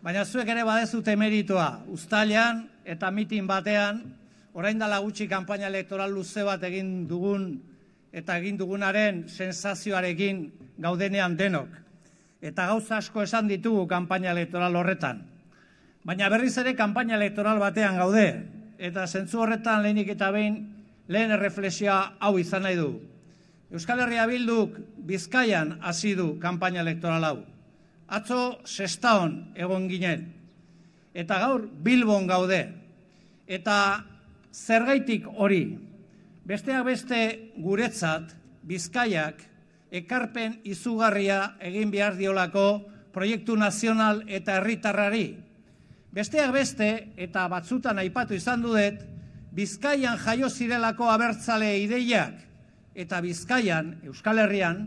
Baina zuek ere badezute meritoa, ustalean eta mitin batean, orain dala gutxi kanpaina elektoral luze bat egin dugun eta egin dugunaren sensazioarekin gaudenean denok. Eta gauza asko esan ditugu kanpaina elektoral horretan. Baina berriz ere kanpaina elektoral batean gaude, eta zentzu horretan lehenik eta behin lehen erreflexia hau izan nahi du. Euskal Herria Bilduk Bizkaian hasi du kanpaina elektoral hau atzo sexta hon egon ginen. Eta gaur Bilbon gaude. Eta zergaitik hori, besteak beste guretzat, bizkaiak, ekarpen izugarria egin behar diolako proiektu nazional eta herritarrari. Besteak beste, eta batzutan aipatu izan dudet, Bizkaian jaio zirelako abertzale ideiak, eta Bizkaian, Euskal Herrian,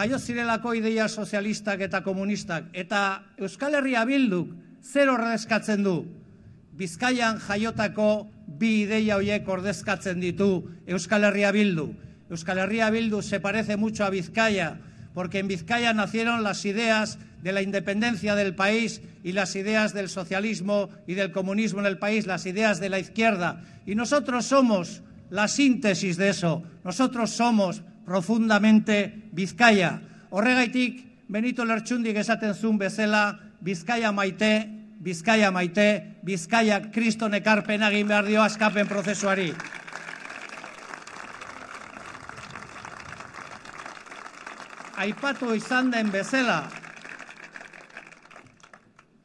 jaio zirelako ideia sozialistak eta komunistak, eta Euskal Herria bilduk zer ordezkatzen du? Bizkaian jaiotako bi ideia horiek ordezkatzen ditu Euskal Herria bildu. Euskal Herria bildu se parece mucho a Vizcaya, porque en Vizcaya nacieron las ideas de la independencia del país y las ideas del socialismo y del comunismo en el país, las ideas de la izquierda. Y nosotros somos la síntesis de eso. Nosotros somos profundamente Bizkaia. Horregaitik, Benito Lertxundik esaten zuen bezala, Bizkaia maite, Bizkaia maite, Bizkaia kristonekarpenagin ekarpen egin behar dio askapen prozesuari. Aipatu izan den bezala,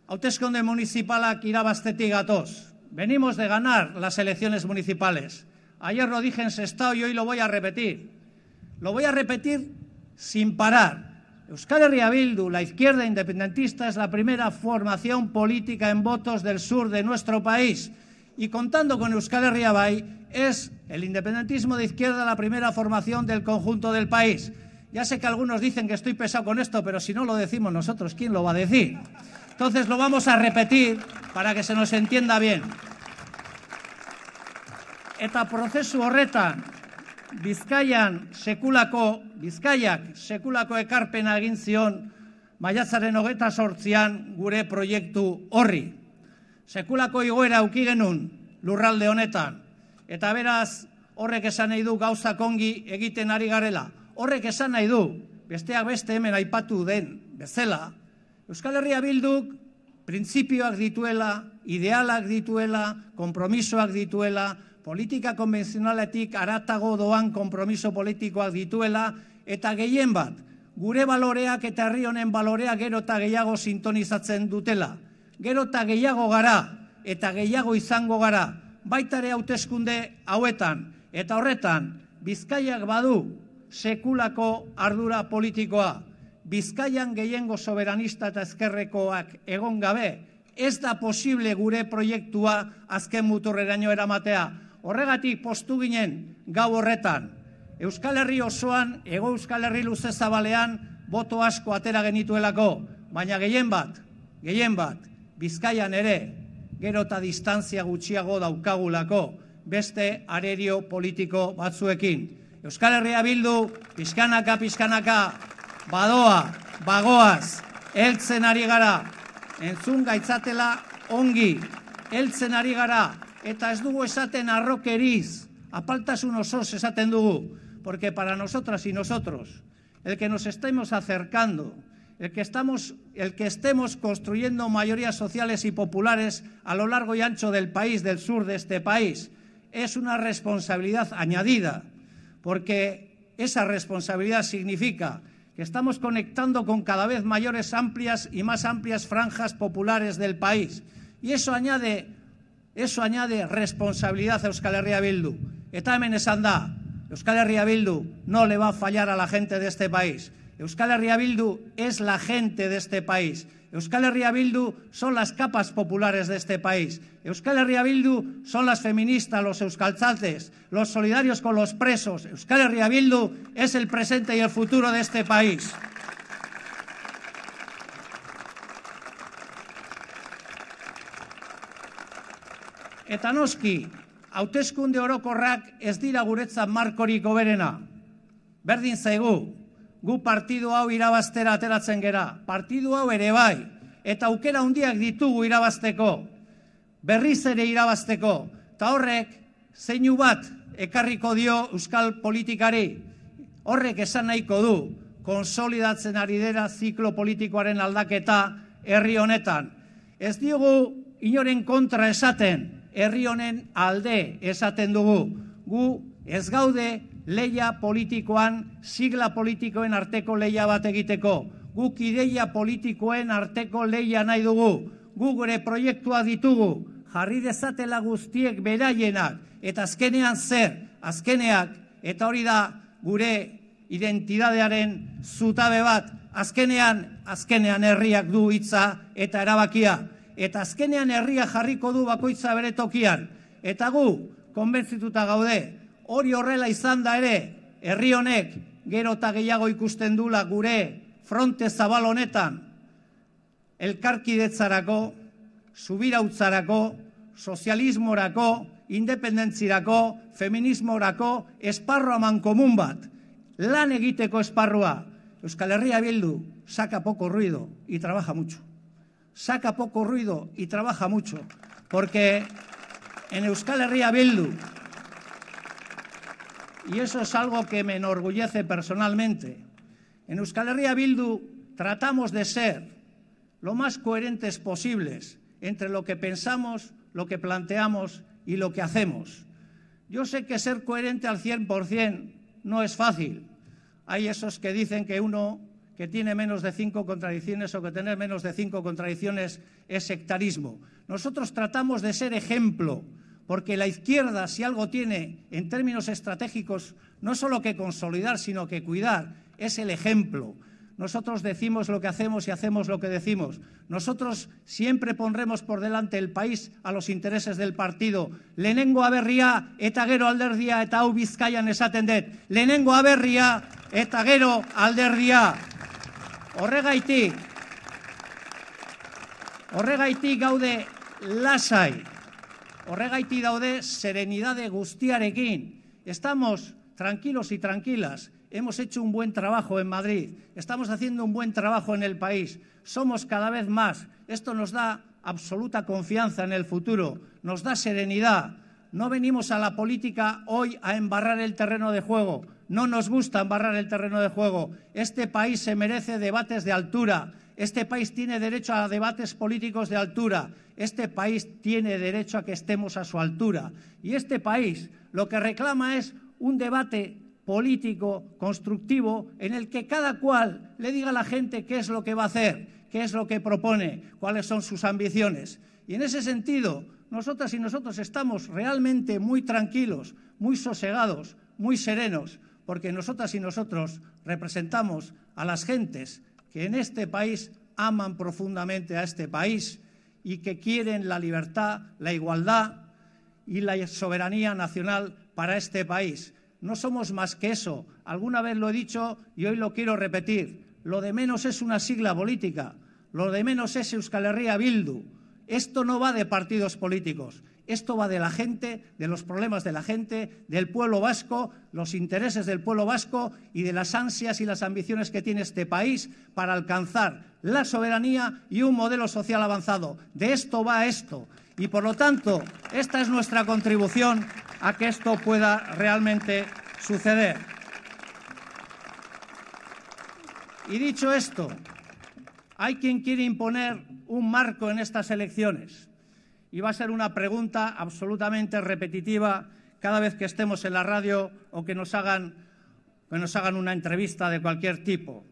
honde municipalak irabaztetik gatoz. Venimos de ganar las elecciones municipales. Ayer lo dije en sextao y hoy lo voy a repetir. Lo voy a repetir sin parar. Euskal Riabildu, la izquierda independentista, es la primera formación política en votos del sur de nuestro país. Y contando con Euskal Herria es el independentismo de izquierda la primera formación del conjunto del país. Ya sé que algunos dicen que estoy pesado con esto, pero si no lo decimos nosotros, ¿quién lo va a decir? Entonces lo vamos a repetir para que se nos entienda bien. Eta prozesu Bizkaian sekulako, Bizkaiak sekulako ekarpena egin zion maiatzaren hogeta sortzian gure proiektu horri. Sekulako igoera auki genun lurralde honetan. Eta beraz, horrek esan nahi du gauza kongi egiten ari garela. Horrek esan nahi du, besteak beste hemen aipatu den bezala, Euskal Herria Bilduk printzipioak dituela, idealak dituela, kompromisoak dituela, politika konbenzionaletik aratago doan konpromiso politikoak dituela eta gehien bat, gure baloreak eta herri honen balorea gero eta gehiago sintonizatzen dutela. Gero eta gehiago gara eta gehiago izango gara, baita baitare hauteskunde hauetan eta horretan, Bizkaiak badu sekulako ardura politikoa. Bizkaian gehiengo soberanista eta ezkerrekoak egon gabe, ez da posible gure proiektua azken muturreraino eramatea. Horregatik postu ginen gau horretan. Euskal Herri osoan, ego Euskal Herri luze zabalean, boto asko atera genituelako, baina gehien bat, gehien bat, bizkaian ere, gero eta distantzia gutxiago daukagulako, beste arerio politiko batzuekin. Euskal Herria bildu, pizkanaka, pizkanaka, badoa, bagoaz, eltzen ari gara, entzun gaitzatela ongi, eltzen ari gara, eta ez dugu esaten arrokeriz, apaltasun osoz esaten dugu, porque para nosotras y nosotros, el que nos estemos acercando, el que, estamos, el que estemos construyendo mayorías sociales y populares a lo largo y ancho del país, del sur de este país, es una responsabilidad añadida, porque esa responsabilidad significa que estamos conectando con cada vez mayores amplias y más amplias franjas populares del país. Y eso añade eso añade responsabilidad a Euskal Herria Bildu. Eta hemen esan Euskal Herria Bildu no le va a fallar a la gente de este país. Euskal Herria Bildu es la gente de este país. Euskal Herria Bildu son las capas populares de este país. Euskal Herria Bildu son las feministas, los euskalzates, los solidarios con los presos. Euskal Herria Bildu es el presente y el futuro de este país. Eta noski, hauteskunde orokorrak ez dira guretzat markorik goberena. Berdin zaigu, gu partidu hau irabaztera ateratzen gera. Partidu hau ere bai, eta aukera hundiak ditugu irabazteko. Berriz ere irabazteko, eta horrek zeinu bat ekarriko dio euskal politikari. Horrek esan nahiko du, konsolidatzen ari dira ziklo politikoaren aldaketa herri honetan. Ez diogu inoren kontra esaten, herri honen alde esaten dugu. Gu ez gaude leia politikoan, sigla politikoen arteko leia bat egiteko. Guk ideia politikoen arteko leia nahi dugu. Gu gure proiektua ditugu, jarri dezatela guztiek beraienak, eta azkenean zer, azkeneak, eta hori da gure identidadearen zutabe bat, azkenean, azkenean herriak du hitza eta erabakia eta azkenean herria jarriko du bakoitza bere tokian. Eta gu, konbentzituta gaude, hori horrela izan da ere, herri honek gero eta gehiago ikusten dula gure fronte zabal honetan, elkarkidetzarako, subirautzarako, sozialismorako, independentzirako, feminismorako, esparroa mankomun bat, lan egiteko esparrua, Euskal Herria bildu, saca poco ruido y trabaja mucho. saca poco ruido y trabaja mucho, porque en Euskal Herria Bildu, y eso es algo que me enorgullece personalmente, en Euskal Herria Bildu tratamos de ser lo más coherentes posibles entre lo que pensamos, lo que planteamos y lo que hacemos. Yo sé que ser coherente al 100% no es fácil. Hay esos que dicen que uno que tiene menos de cinco contradicciones o que tener menos de cinco contradicciones es sectarismo. Nosotros tratamos de ser ejemplo, porque la izquierda, si algo tiene en términos estratégicos, no solo que consolidar, sino que cuidar, es el ejemplo. Nosotros decimos lo que hacemos y hacemos lo que decimos. Nosotros siempre pondremos por delante el país a los intereses del partido. aberria eta alderdia eta hau bizkaian esaten Horregaitik, horregaitik gaude lasai, horregaitik daude serenidade guztiarekin. Estamos tranquilos y tranquilas. Hemos hecho un buen trabajo en Madrid, estamos haciendo un buen trabajo en el país, somos cada vez más. Esto nos da absoluta confianza en el futuro, nos da serenidad, no venimos a la política hoy a embarrar el terreno de juego. No nos gusta embarrar el terreno de juego. Este país se merece debates de altura. Este país tiene derecho a debates políticos de altura. Este país tiene derecho a que estemos a su altura. Y este país lo que reclama es un debate político, constructivo, en el que cada cual le diga a la gente qué es lo que va a hacer, qué es lo que propone, cuáles son sus ambiciones. Y en ese sentido, nosotras y nosotros estamos realmente muy tranquilos, muy sosegados, muy serenos, porque nosotras y nosotros representamos a las gentes que en este país aman profundamente a este país y que quieren la libertad, la igualdad y la soberanía nacional para este país. No somos más que eso. Alguna vez lo he dicho y hoy lo quiero repetir. Lo de menos es una sigla política. Lo de menos es Euskal Herria Bildu. Esto no va de partidos políticos, esto va de la gente, de los problemas de la gente, del pueblo vasco, los intereses del pueblo vasco y de las ansias y las ambiciones que tiene este país para alcanzar la soberanía y un modelo social avanzado. De esto va esto. Y por lo tanto, esta es nuestra contribución a que esto pueda realmente suceder. Y dicho esto, hay quien quiere imponer un marco en estas elecciones y va a ser una pregunta absolutamente repetitiva cada vez que estemos en la radio o que nos hagan, una entrevista de cualquier tipo.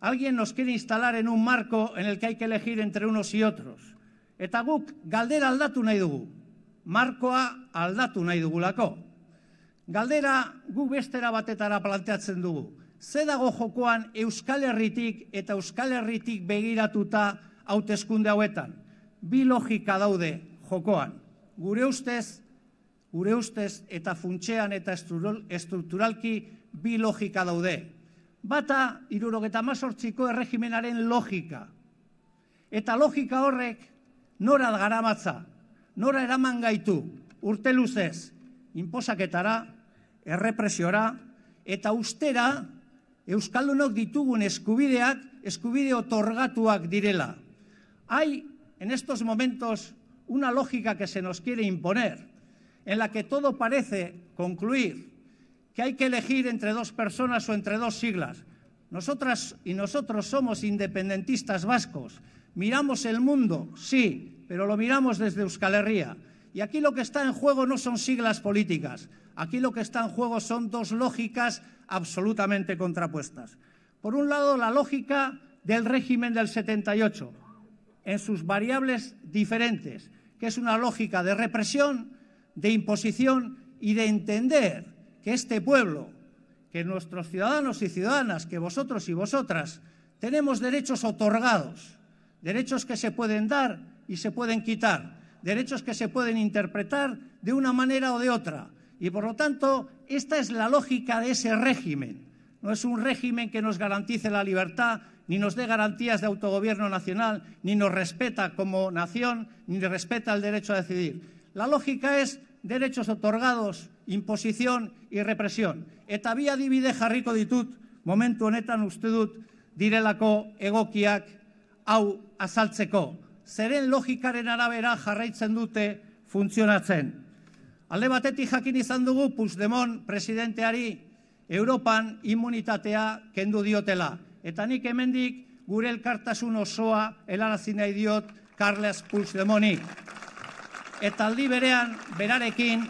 Alguien nos quiere instalar en un marco en el que hay que elegir entre unos y otros. Eta galdera aldatu nahi dugu. Markoa aldatu nahi Galdera gu batetara planteatzen ze dago jokoan Euskal Herritik eta Euskal Herritik begiratuta hauteskunde hauetan. Bi logika daude jokoan. Gure ustez, gure ustez eta funtxean eta estrukturalki bi logika daude. Bata, irurogeta mazortziko erregimenaren logika. Eta logika horrek nora garamatza, nora eraman gaitu, urte luzez, inposaketara, errepresiora, eta ustera Euskaldunok ditugun eskubideak, eskubide otorgatuak direla. Hay en estos momentos una lógica que se nos quiere imponer, en la que todo parece concluir que hay que elegir entre dos personas o entre dos siglas. Nosotras y nosotros somos independentistas vascos. Miramos el mundo, sí, pero lo miramos desde Euskal Herria. Y aquí lo que está en juego no son siglas políticas. Aquí lo que está en juego son dos lógicas absolutamente contrapuestas. Por un lado, la lógica del régimen del 78, en sus variables diferentes, que es una lógica de represión, de imposición y de entender que este pueblo, que nuestros ciudadanos y ciudadanas, que vosotros y vosotras, tenemos derechos otorgados, derechos que se pueden dar y se pueden quitar, derechos que se pueden interpretar de una manera o de otra, y por lo tanto, esta es la lógica de ese régimen. No es un régimen que nos garantice la libertad, ni nos dé garantías de autogobierno nacional, ni nos respeta como nación, ni respeta el derecho a decidir. La lógica es derechos otorgados, imposición y represión. Eta bi adibide jarriko ditut, momentu honetan ustedut, direlako egokiak hau azaltzeko. Zeren logikaren arabera jarraitzen dute funtzionatzen. Alde batetik jakin izan dugu Puigdemon presidenteari Europan immunitatea kendu diotela. Eta nik hemendik gure elkartasun osoa helarazi nahi diot Carles Puigdemoni. Eta aldi berean, berarekin,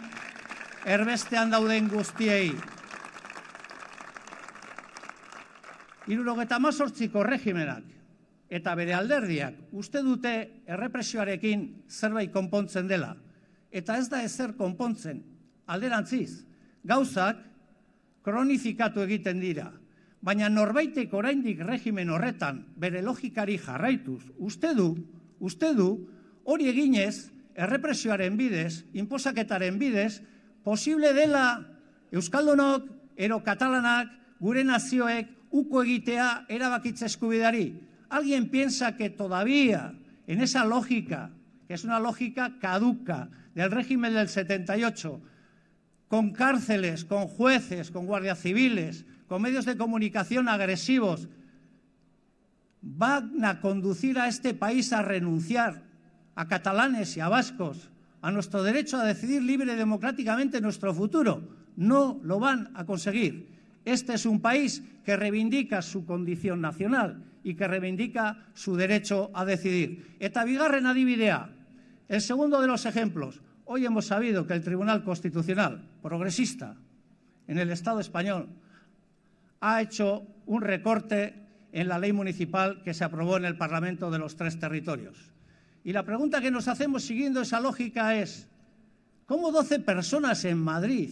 erbestean dauden guztiei. Irurogeta mazortziko regimenak eta bere alderdiak uste dute errepresioarekin zerbait konpontzen dela – eta ez da ezer konpontzen, alderantziz, gauzak kronifikatu egiten dira, baina norbaitek oraindik regimen horretan bere logikari jarraituz, uste du, uste du, hori eginez, errepresioaren bidez, inposaketaren bidez, posible dela Euskaldunok, ero katalanak, gure nazioek, uko egitea erabakitza eskubidari. Alguien piensa que todavía en esa lógica que es una lógica caduca del régimen del 78, con cárceles, con jueces, con guardias civiles, con medios de comunicación agresivos, van a conducir a este país a renunciar a catalanes y a vascos a nuestro derecho a decidir libre y democráticamente nuestro futuro. No lo van a conseguir. Este es un país que reivindica su condición nacional y que reivindica su derecho a decidir. Eta bigarren adibidea, el segundo de los ejemplos. Hoy hemos sabido que el Tribunal Constitucional progresista en el Estado español ha hecho un recorte en la ley municipal que se aprobó en el Parlamento de los tres territorios. Y la pregunta que nos hacemos siguiendo esa lógica es, ¿cómo 12 personas en Madrid?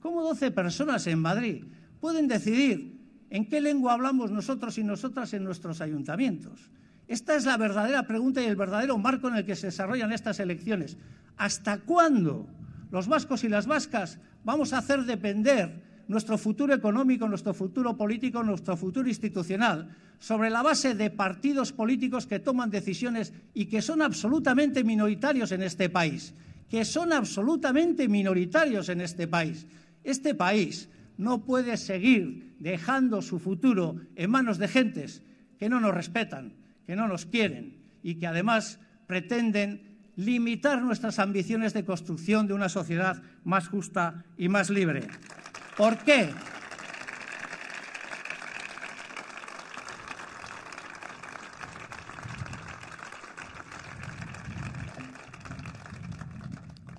¿Cómo 12 personas en Madrid pueden decidir en qué lengua hablamos nosotros y nosotras en nuestros ayuntamientos. Esta es la verdadera pregunta y el verdadero marco en el que se desarrollan estas elecciones. ¿Hasta cuándo los vascos y las vascas vamos a hacer depender nuestro futuro económico, nuestro futuro político, nuestro futuro institucional, sobre la base de partidos políticos que toman decisiones y que son absolutamente minoritarios en este país, que son absolutamente minoritarios en este país. Este país no puede seguir dejando su futuro en manos de gentes que no nos respetan, que no nos quieren y que además pretenden limitar nuestras ambiciones de construcción de una sociedad más justa y más libre. ¿Por qué?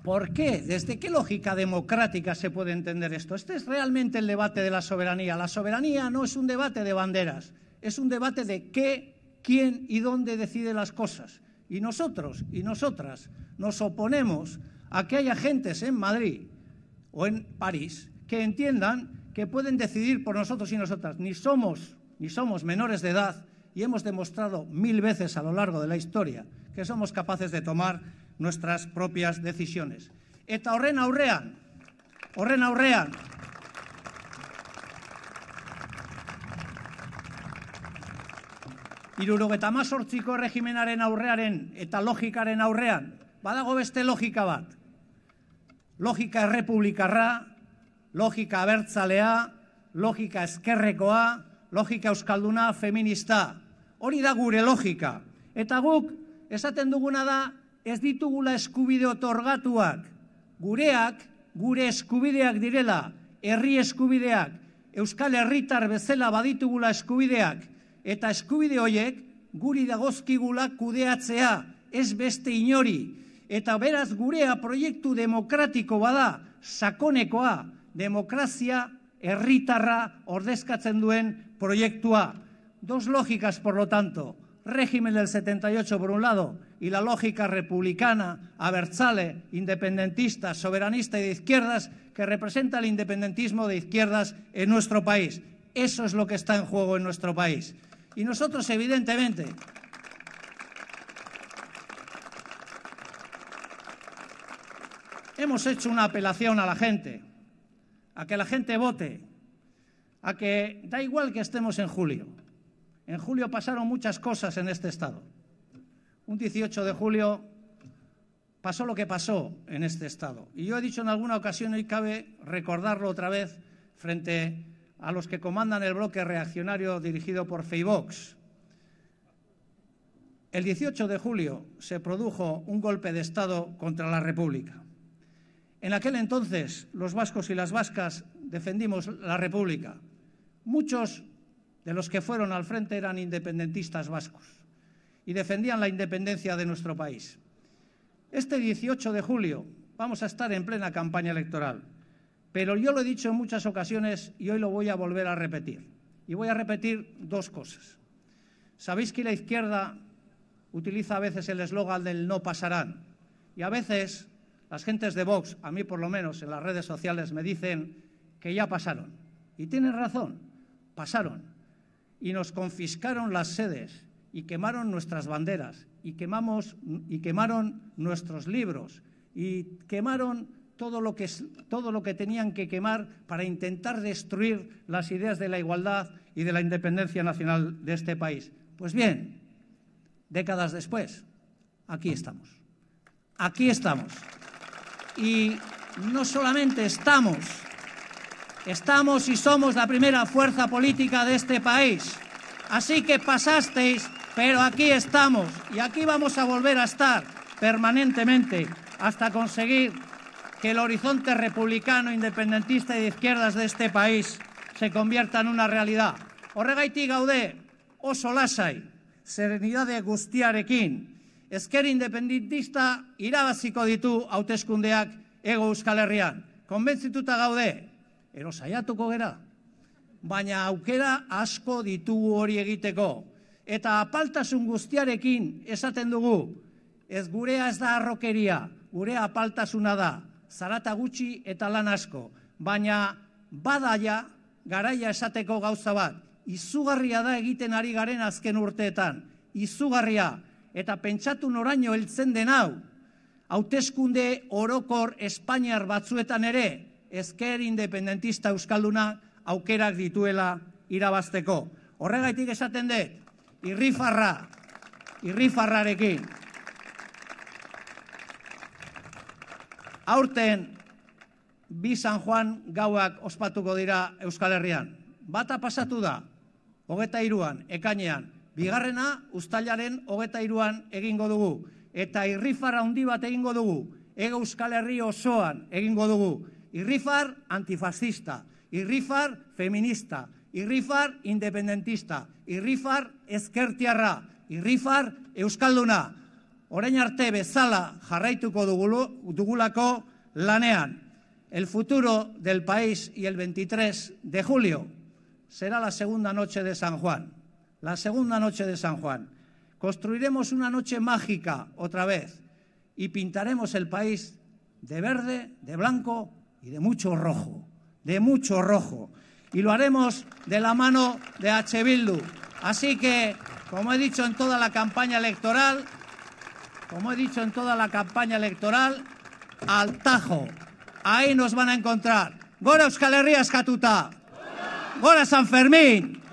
¿Por qué? ¿Desde qué lógica democrática se puede entender esto? Este es realmente el debate de la soberanía. La soberanía no es un debate de banderas, es un debate de qué, quién y dónde decide las cosas. Y nosotros y nosotras nos oponemos a que haya gentes en Madrid o en París que entiendan que pueden decidir por nosotros y nosotras. Ni somos, ni somos menores de edad y hemos demostrado mil veces a lo largo de la historia que somos capaces de tomar nuestras propias decisiones. Eta horren aurrean, horren aurrean, irurogeta mazortziko regimenaren aurrearen eta logikaren aurrean, badago beste logika bat, logika errepublikarra, logika abertzalea, logika eskerrekoa, logika euskalduna feminista. Hori da gure logika. Eta guk esaten duguna da, ez ditugula eskubide otorgatuak, gureak, gure eskubideak direla, herri eskubideak, euskal herritar bezala baditugula eskubideak, eta eskubide hoiek guri dagozkigula kudeatzea, ez beste inori, eta beraz gurea proiektu demokratiko bada, sakonekoa, demokrazia, herritarra ordezkatzen duen proiektua. Dos lógicas, por lo tanto, régimen del 78 por un lado y la lógica republicana, abertzale, independentista, soberanista y de izquierdas que representa el independentismo de izquierdas en nuestro país. Eso es lo que está en juego en nuestro país. Y nosotros, evidentemente, hemos hecho una apelación a la gente, a que la gente vote, a que da igual que estemos en julio, en julio pasaron muchas cosas en este Estado. Un 18 de julio pasó lo que pasó en este Estado. Y yo he dicho en alguna ocasión, y cabe recordarlo otra vez, frente a los que comandan el bloque reaccionario dirigido por Feybox. El 18 de julio se produjo un golpe de Estado contra la República. En aquel entonces los vascos y las vascas defendimos la República. Muchos de los que fueron al frente eran independentistas vascos y defendían la independencia de nuestro país. Este 18 de julio vamos a estar en plena campaña electoral, pero yo lo he dicho en muchas ocasiones y hoy lo voy a volver a repetir. Y voy a repetir dos cosas. Sabéis que la izquierda utiliza a veces el eslogan del no pasarán y a veces las gentes de Vox, a mí por lo menos en las redes sociales, me dicen que ya pasaron. Y tienen razón, pasaron y nos confiscaron las sedes y quemaron nuestras banderas y, quemamos, y quemaron nuestros libros y quemaron todo lo, que, todo lo que tenían que quemar para intentar destruir las ideas de la igualdad y de la independencia nacional de este país. Pues bien, décadas después, aquí estamos. Aquí estamos. Y no solamente estamos, Estamos y somos la primera fuerza política de este país. Así que pasasteis, pero aquí estamos y aquí vamos a volver a estar permanentemente hasta conseguir que el horizonte republicano, independentista y de izquierdas de este país se convierta en una realidad. Horregaiti gaude, oso lasai, serenidade guztiarekin, esker independentista irabaziko ditu Ego Euskal Konbentzituta gaude, ero saiatuko gera. Baina aukera asko ditugu hori egiteko. Eta apaltasun guztiarekin esaten dugu, ez gurea ez da arrokeria, gure apaltasuna da, zarata gutxi eta lan asko. Baina badaia, garaia esateko gauza bat, izugarria da egiten ari garen azken urteetan, izugarria, eta pentsatu noraino heltzen den hau, hauteskunde orokor Espainiar batzuetan ere, esker independentista euskalduna aukerak dituela irabazteko. Horregaitik esaten de, irri farra, irri Aurten, bi San Juan gauak ospatuko dira Euskal Herrian. Bata pasatu da, hogeta iruan, ekanean. Bigarrena, ustalaren hogeta iruan egingo dugu. Eta irri farra bat egingo dugu. ega Euskal Herri osoan egingo dugu. Rifar antifascista, Rifar, feminista, Rifar independentista, Irrifar ezkertiarra, Irrifar euskalduna. Orain arte bezala jarraituko dugulako lanean. El futuro del país y el 23 de julio será la segunda noche de San Juan. La segunda noche de San Juan. Construiremos una noche mágica otra vez y pintaremos el país de verde, de blanco y de mucho rojo, de mucho rojo. Y lo haremos de la mano de H. Así que, como he dicho en toda la campaña electoral, como he dicho en toda la campaña electoral, al Tajo. Ahí nos van a encontrar. Gora Euskal Herria Escatuta. Gora San Fermín.